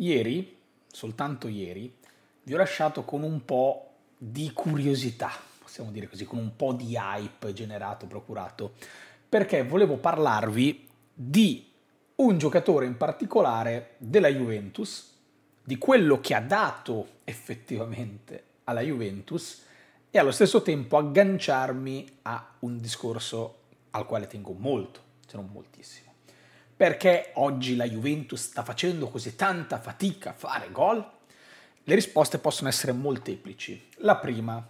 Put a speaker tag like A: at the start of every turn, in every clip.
A: Ieri, soltanto ieri, vi ho lasciato con un po' di curiosità, possiamo dire così, con un po' di hype generato, procurato, perché volevo parlarvi di un giocatore in particolare della Juventus, di quello che ha dato effettivamente alla Juventus e allo stesso tempo agganciarmi a un discorso al quale tengo molto, se non moltissimo. Perché oggi la Juventus sta facendo così tanta fatica a fare gol? Le risposte possono essere molteplici. La prima,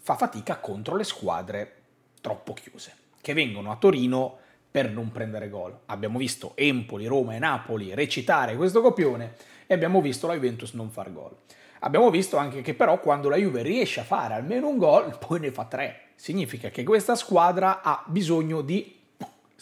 A: fa fatica contro le squadre troppo chiuse, che vengono a Torino per non prendere gol. Abbiamo visto Empoli, Roma e Napoli recitare questo copione e abbiamo visto la Juventus non far gol. Abbiamo visto anche che però quando la Juve riesce a fare almeno un gol, poi ne fa tre. Significa che questa squadra ha bisogno di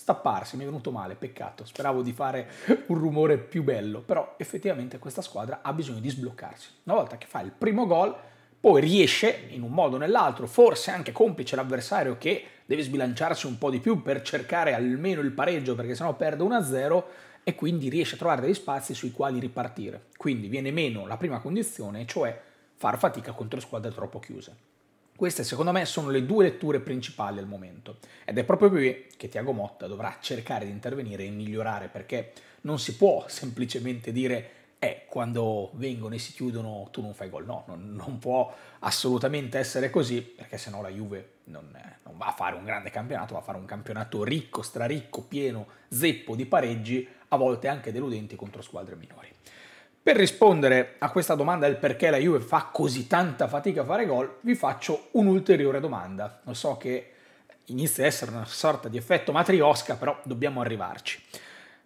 A: stapparsi, mi è venuto male, peccato, speravo di fare un rumore più bello, però effettivamente questa squadra ha bisogno di sbloccarsi. Una volta che fa il primo gol, poi riesce in un modo o nell'altro, forse anche complice l'avversario che deve sbilanciarsi un po' di più per cercare almeno il pareggio perché sennò perde 1-0 e quindi riesce a trovare degli spazi sui quali ripartire. Quindi viene meno la prima condizione, cioè far fatica contro squadre troppo chiuse. Queste secondo me sono le due letture principali al momento ed è proprio qui che Tiago Motta dovrà cercare di intervenire e migliorare perché non si può semplicemente dire eh, quando vengono e si chiudono tu non fai gol, no, non, non può assolutamente essere così perché sennò la Juve non, non va a fare un grande campionato, va a fare un campionato ricco, straricco, pieno, zeppo di pareggi, a volte anche deludenti contro squadre minori. Per rispondere a questa domanda del perché la Juve fa così tanta fatica a fare gol, vi faccio un'ulteriore domanda. Lo so che inizia ad essere una sorta di effetto matriosca, però dobbiamo arrivarci.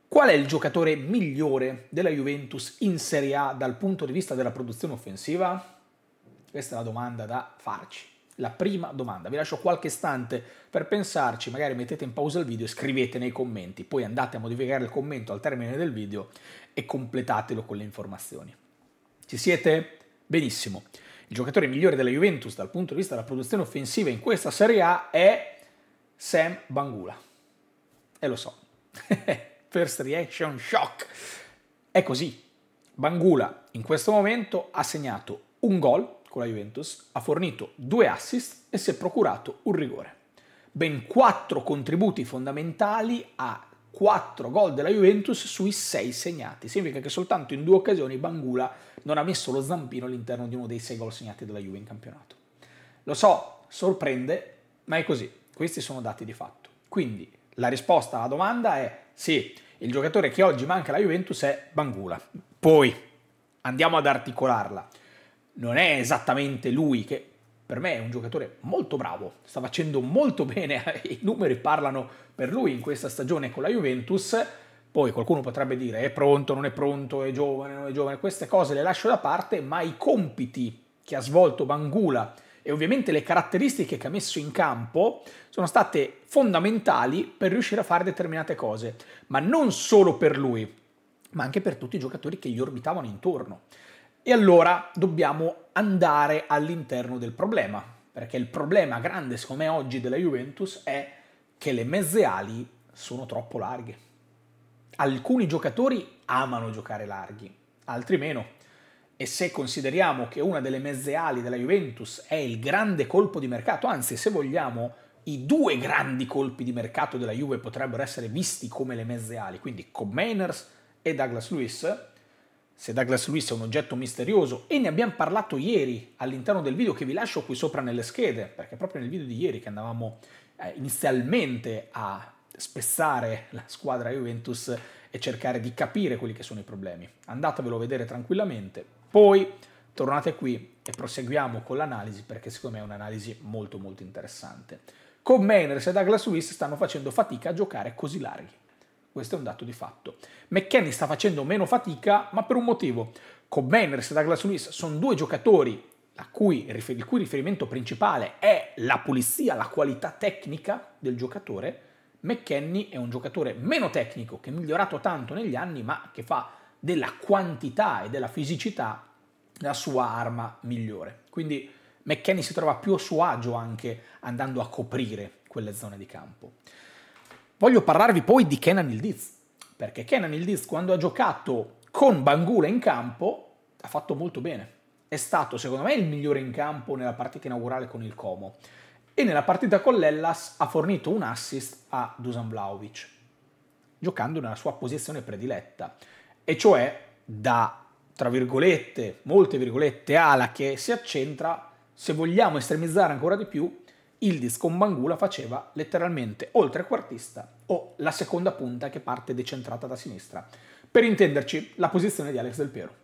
A: Qual è il giocatore migliore della Juventus in Serie A dal punto di vista della produzione offensiva? Questa è la domanda da farci la prima domanda. Vi lascio qualche istante per pensarci, magari mettete in pausa il video e scrivete nei commenti, poi andate a modificare il commento al termine del video e completatelo con le informazioni. Ci siete? Benissimo. Il giocatore migliore della Juventus dal punto di vista della produzione offensiva in questa Serie A è Sam Bangula. E lo so. First reaction shock. È così. Bangula in questo momento ha segnato un gol con la Juventus, ha fornito due assist e si è procurato un rigore. Ben quattro contributi fondamentali a quattro gol della Juventus sui sei segnati. Significa che soltanto in due occasioni Bangula non ha messo lo zampino all'interno di uno dei sei gol segnati della Juve in campionato. Lo so, sorprende, ma è così. Questi sono dati di fatto. Quindi la risposta alla domanda è sì, il giocatore che oggi manca alla Juventus è Bangula. Poi andiamo ad articolarla non è esattamente lui che per me è un giocatore molto bravo, sta facendo molto bene, eh, i numeri parlano per lui in questa stagione con la Juventus, poi qualcuno potrebbe dire è pronto, non è pronto, è giovane, non è giovane, queste cose le lascio da parte, ma i compiti che ha svolto Bangula e ovviamente le caratteristiche che ha messo in campo sono state fondamentali per riuscire a fare determinate cose, ma non solo per lui, ma anche per tutti i giocatori che gli orbitavano intorno. E allora dobbiamo andare all'interno del problema, perché il problema grande secondo me oggi della Juventus è che le mezze ali sono troppo larghe. Alcuni giocatori amano giocare larghi, altri meno. E se consideriamo che una delle mezze ali della Juventus è il grande colpo di mercato, anzi se vogliamo i due grandi colpi di mercato della Juve potrebbero essere visti come le mezze ali, quindi Comeners e Douglas Lewis, se Douglas Lewis è un oggetto misterioso, e ne abbiamo parlato ieri all'interno del video che vi lascio qui sopra nelle schede, perché proprio nel video di ieri che andavamo eh, inizialmente a spezzare la squadra Juventus e cercare di capire quelli che sono i problemi. Andatevelo a vedere tranquillamente, poi tornate qui e proseguiamo con l'analisi perché secondo me è un'analisi molto molto interessante. Con Mainers e Douglas Lewis stanno facendo fatica a giocare così larghi. Questo è un dato di fatto. McKenny sta facendo meno fatica, ma per un motivo. Con e Douglas Lewis sono due giocatori cui, il cui riferimento principale è la pulizia, la qualità tecnica del giocatore. McKenny è un giocatore meno tecnico, che è migliorato tanto negli anni, ma che fa della quantità e della fisicità la sua arma migliore. Quindi McKenny si trova più a suo agio anche andando a coprire quelle zone di campo. Voglio parlarvi poi di Kenan Ildiz, perché Kenan Ildiz quando ha giocato con Bangula in campo ha fatto molto bene. È stato secondo me il migliore in campo nella partita inaugurale con il Como e nella partita con l'Ellas ha fornito un assist a Dusan Vlaovic, giocando nella sua posizione prediletta, e cioè da, tra virgolette, molte virgolette, ala che si accentra, se vogliamo estremizzare ancora di più, Ildiz con Bangula faceva letteralmente oltrequartista o la seconda punta che parte decentrata da sinistra. Per intenderci, la posizione di Alex Del Piero.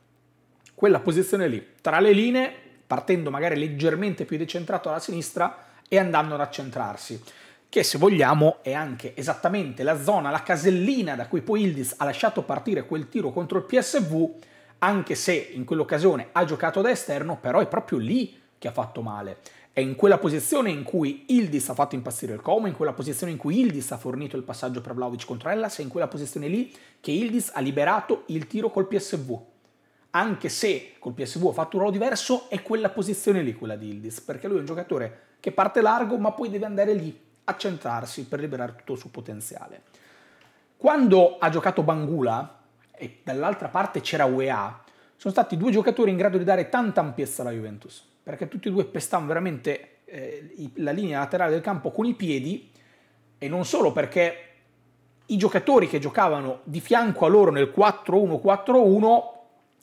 A: Quella posizione lì, tra le linee, partendo magari leggermente più decentrato alla sinistra e andando ad accentrarsi, che se vogliamo è anche esattamente la zona, la casellina da cui poi Ildiz ha lasciato partire quel tiro contro il PSV, anche se in quell'occasione ha giocato da esterno, però è proprio lì che ha fatto male. È in quella posizione in cui Ildis ha fatto impazzire il Como, in quella posizione in cui Ildis ha fornito il passaggio per Vlaovic contro Hellas, è in quella posizione lì che Ildis ha liberato il tiro col PSV. Anche se col PSV ha fatto un ruolo diverso, è quella posizione lì quella di Ildis, perché lui è un giocatore che parte largo ma poi deve andare lì a centrarsi per liberare tutto il suo potenziale. Quando ha giocato Bangula e dall'altra parte c'era UEA, sono stati due giocatori in grado di dare tanta ampiezza alla Juventus perché tutti e due pestavano veramente eh, la linea laterale del campo con i piedi e non solo perché i giocatori che giocavano di fianco a loro nel 4-1-4-1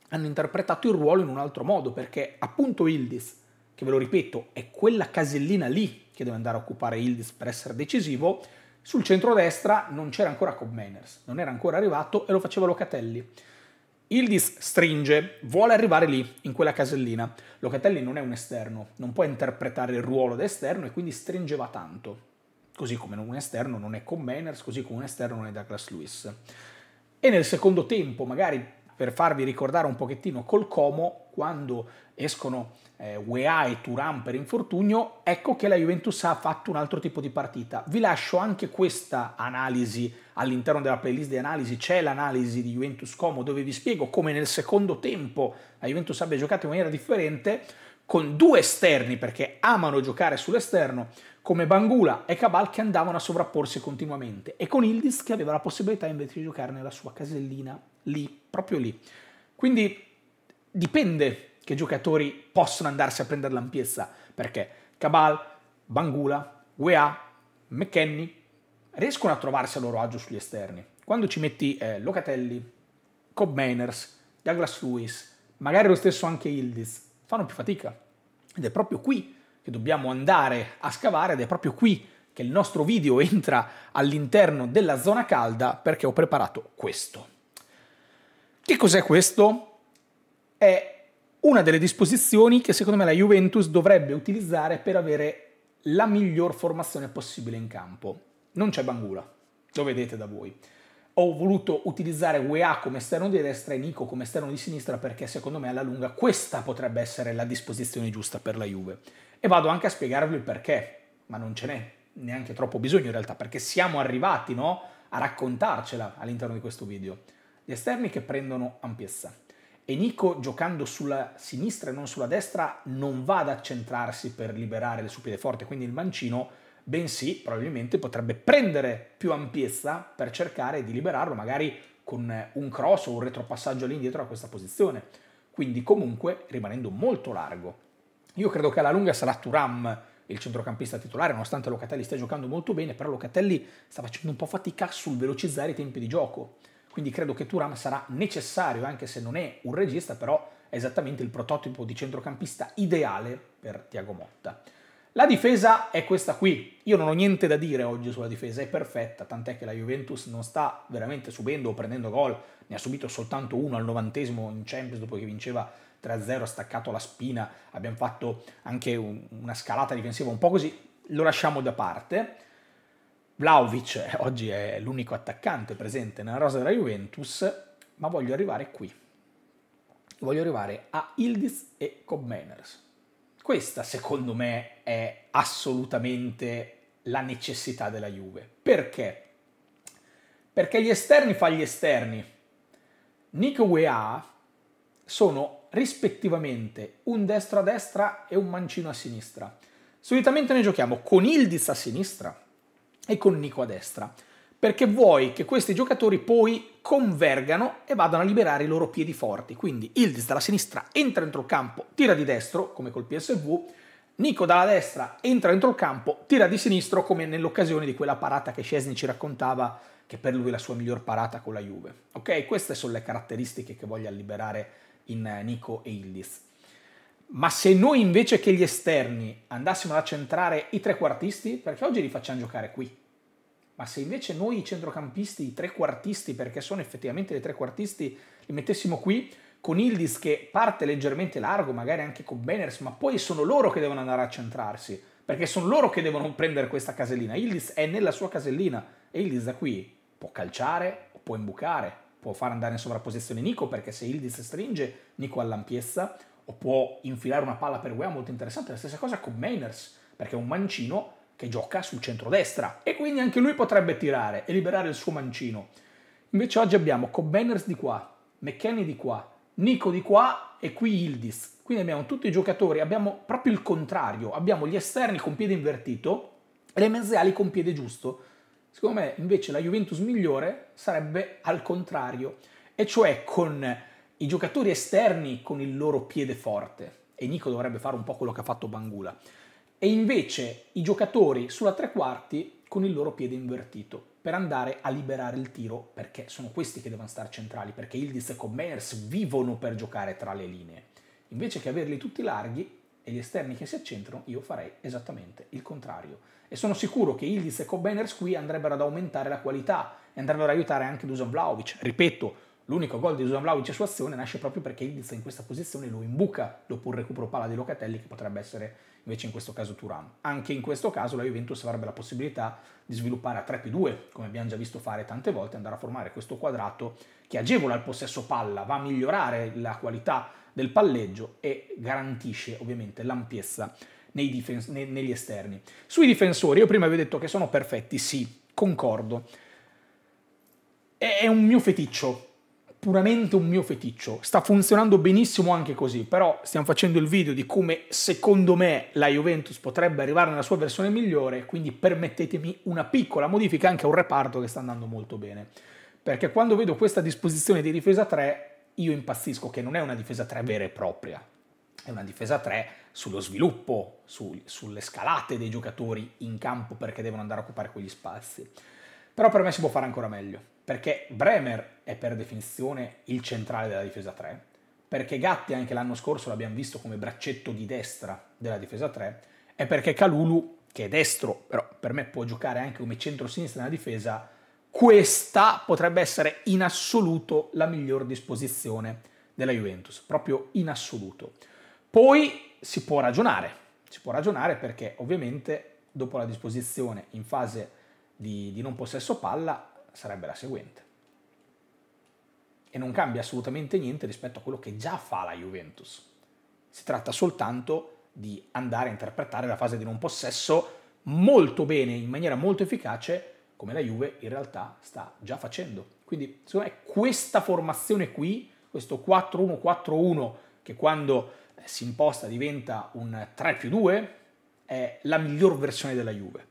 A: hanno interpretato il ruolo in un altro modo perché appunto Ildis, che ve lo ripeto è quella casellina lì che deve andare a occupare Ildis per essere decisivo, sul centro-destra non c'era ancora Cobb Manners, non era ancora arrivato e lo faceva Locatelli. Ildis stringe, vuole arrivare lì, in quella casellina. Locatelli non è un esterno, non può interpretare il ruolo da esterno e quindi stringeva tanto. Così come un esterno non è con Manners, così come un esterno non è Douglas Lewis. E nel secondo tempo, magari per farvi ricordare un pochettino col Como, quando escono eh, UEA e Turan per infortunio, ecco che la Juventus ha fatto un altro tipo di partita. Vi lascio anche questa analisi all'interno della playlist di analisi, c'è l'analisi di Juventus Como dove vi spiego come nel secondo tempo la Juventus abbia giocato in maniera differente con due esterni perché amano giocare sull'esterno come Bangula e Cabal che andavano a sovrapporsi continuamente e con Ildis che aveva la possibilità invece di giocare nella sua casellina lì, proprio lì. Quindi dipende che giocatori possono andarsi a prendere l'ampiezza, perché Cabal, Bangula, Wea, McKenny riescono a trovarsi a loro agio sugli esterni. Quando ci metti eh, Locatelli, Cobb Mainers, Douglas Lewis, magari lo stesso anche Ildiz, fanno più fatica. Ed è proprio qui che dobbiamo andare a scavare ed è proprio qui che il nostro video entra all'interno della zona calda perché ho preparato questo. Che cos'è questo? È una delle disposizioni che secondo me la Juventus dovrebbe utilizzare per avere la miglior formazione possibile in campo. Non c'è Bangula, lo vedete da voi. Ho voluto utilizzare UEA come esterno di destra e Nico come esterno di sinistra perché secondo me alla lunga questa potrebbe essere la disposizione giusta per la Juve. E vado anche a spiegarvi il perché, ma non ce n'è neanche troppo bisogno in realtà perché siamo arrivati no, a raccontarcela all'interno di questo video. Gli esterni che prendono ampiezza e Nico giocando sulla sinistra e non sulla destra non va ad accentrarsi per liberare il suo piede forte, quindi il mancino, bensì probabilmente potrebbe prendere più ampiezza per cercare di liberarlo, magari con un cross o un retropassaggio all'indietro a questa posizione. Quindi comunque rimanendo molto largo. Io credo che alla lunga sarà Turam il centrocampista titolare, nonostante Locatelli stia giocando molto bene, però Locatelli sta facendo un po' fatica sul velocizzare i tempi di gioco quindi credo che Turam sarà necessario, anche se non è un regista, però è esattamente il prototipo di centrocampista ideale per Tiago Motta. La difesa è questa qui. Io non ho niente da dire oggi sulla difesa, è perfetta, tant'è che la Juventus non sta veramente subendo o prendendo gol, ne ha subito soltanto uno al novantesimo in Champions dopo che vinceva 3-0, ha staccato la spina, abbiamo fatto anche un, una scalata difensiva un po' così, lo lasciamo da parte. Vlaovic eh, oggi è l'unico attaccante presente nella rosa della Juventus, ma voglio arrivare qui. Voglio arrivare a Ildiz e Cobmeners. Questa secondo me è assolutamente la necessità della Juve. Perché? Perché gli esterni fa gli esterni. Nico Weah sono rispettivamente un destro a destra e un mancino a sinistra. Solitamente noi giochiamo con Ildiz a sinistra e con Nico a destra, perché vuoi che questi giocatori poi convergano e vadano a liberare i loro piedi forti. Quindi Ildiz dalla sinistra entra dentro il campo, tira di destro, come col PSV, Nico dalla destra entra dentro il campo, tira di sinistro come nell'occasione di quella parata che Scesni ci raccontava che per lui è la sua miglior parata con la Juve. Ok, queste sono le caratteristiche che voglia liberare in eh, Nico e Ildiz. Ma se noi invece che gli esterni andassimo ad accentrare i trequartisti, perché oggi li facciamo giocare qui? Ma se invece noi i centrocampisti, i trequartisti, perché sono effettivamente dei trequartisti, li mettessimo qui con Ildis che parte leggermente largo, magari anche con Benners, ma poi sono loro che devono andare a centrarsi, perché sono loro che devono prendere questa casellina. Ildis è nella sua casellina e Ildis da qui può calciare può imbucare, può far andare in sovrapposizione Nico perché se Ildis stringe Nico all'ampiezza o può infilare una palla per Guea molto interessante. La stessa cosa con Mainers, perché è un mancino che gioca sul centro-destra e quindi anche lui potrebbe tirare e liberare il suo mancino. Invece oggi abbiamo con Mainers di qua, McKenny di qua, Nico di qua e qui Ildis. Quindi abbiamo tutti i giocatori, abbiamo proprio il contrario, abbiamo gli esterni con piede invertito e le mezziali con piede giusto. Secondo me invece la Juventus migliore sarebbe al contrario, e cioè con i giocatori esterni con il loro piede forte, e Nico dovrebbe fare un po' quello che ha fatto Bangula, e invece i giocatori sulla tre quarti con il loro piede invertito per andare a liberare il tiro perché sono questi che devono stare centrali perché Ildiz e Commerce vivono per giocare tra le linee invece che averli tutti larghi e gli esterni che si accentrano io farei esattamente il contrario e sono sicuro che Ildiz e Commerce qui andrebbero ad aumentare la qualità e andrebbero ad aiutare anche Dusan Vlaovic ripeto L'unico gol di Dusan Vlaovic sua azione nasce proprio perché Ildiz in questa posizione lo imbuca dopo un recupero palla di Locatelli che potrebbe essere invece in questo caso Turan. Anche in questo caso la Juventus avrebbe la possibilità di sviluppare a 3 più 2, come abbiamo già visto fare tante volte, andare a formare questo quadrato che agevola il possesso palla, va a migliorare la qualità del palleggio e garantisce ovviamente l'ampiezza negli esterni. Sui difensori, io prima vi ho detto che sono perfetti, sì, concordo. È un mio feticcio puramente un mio feticcio. Sta funzionando benissimo anche così, però stiamo facendo il video di come secondo me la Juventus potrebbe arrivare nella sua versione migliore, quindi permettetemi una piccola modifica anche a un reparto che sta andando molto bene. Perché quando vedo questa disposizione di difesa 3, io impazzisco che non è una difesa 3 vera e propria, è una difesa 3 sullo sviluppo, su, sulle scalate dei giocatori in campo perché devono andare a occupare quegli spazi. Però per me si può fare ancora meglio, perché Bremer è per definizione il centrale della difesa 3, perché Gatti anche l'anno scorso l'abbiamo visto come braccetto di destra della difesa 3, e perché Calulu, che è destro, però per me può giocare anche come centro-sinistra nella difesa, questa potrebbe essere in assoluto la miglior disposizione della Juventus, proprio in assoluto. Poi si può ragionare, si può ragionare perché ovviamente dopo la disposizione in fase di, di non possesso palla sarebbe la seguente e non cambia assolutamente niente rispetto a quello che già fa la Juventus. Si tratta soltanto di andare a interpretare la fase di non possesso molto bene, in maniera molto efficace, come la Juve in realtà sta già facendo. Quindi, secondo me, questa formazione qui, questo 4-1-4-1, che quando eh, si imposta diventa un 3 più 2, è la miglior versione della Juve.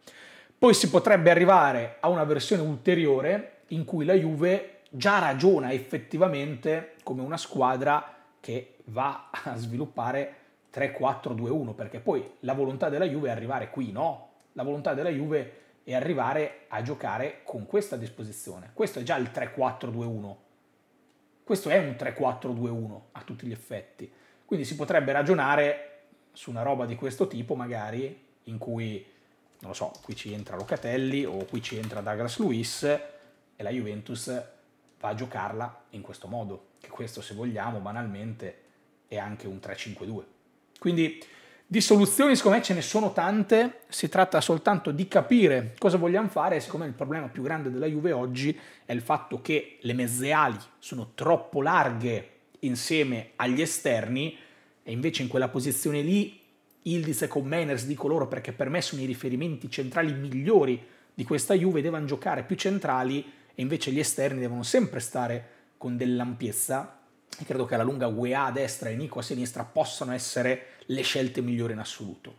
A: Poi si potrebbe arrivare a una versione ulteriore in cui la Juve già ragiona effettivamente come una squadra che va a sviluppare 3-4-2-1, perché poi la volontà della Juve è arrivare qui, no? La volontà della Juve è arrivare a giocare con questa disposizione. Questo è già il 3-4-2-1. Questo è un 3-4-2-1 a tutti gli effetti. Quindi si potrebbe ragionare su una roba di questo tipo, magari, in cui, non lo so, qui ci entra Locatelli o qui ci entra Douglas Luiz e la Juventus va a giocarla in questo modo, che questo se vogliamo banalmente è anche un 3-5-2. Quindi di soluzioni secondo me ce ne sono tante, si tratta soltanto di capire cosa vogliamo fare, siccome il problema più grande della Juve oggi è il fatto che le mezze ali sono troppo larghe insieme agli esterni e invece in quella posizione lì Ildiz e Manners dico loro perché per me sono i riferimenti centrali migliori di questa Juve, devono giocare più centrali e invece gli esterni devono sempre stare con dell'ampiezza e credo che alla lunga UEA a destra e Nico a sinistra possano essere le scelte migliori in assoluto.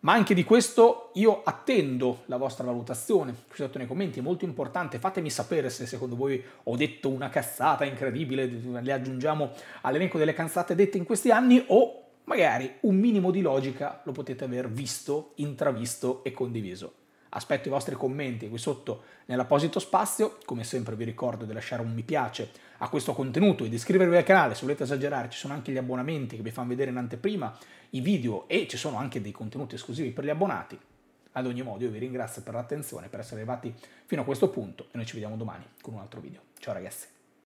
A: Ma anche di questo io attendo la vostra valutazione, qui sotto nei commenti, è molto importante, fatemi sapere se secondo voi ho detto una cazzata incredibile, le aggiungiamo all'elenco delle cazzate dette in questi anni o magari un minimo di logica lo potete aver visto, intravisto e condiviso. Aspetto i vostri commenti qui sotto nell'apposito spazio, come sempre vi ricordo di lasciare un mi piace a questo contenuto e di iscrivervi al canale se volete esagerare, ci sono anche gli abbonamenti che vi fanno vedere in anteprima i video e ci sono anche dei contenuti esclusivi per gli abbonati. Ad ogni modo io vi ringrazio per l'attenzione, per essere arrivati fino a questo punto e noi ci vediamo domani con un altro video. Ciao ragazzi!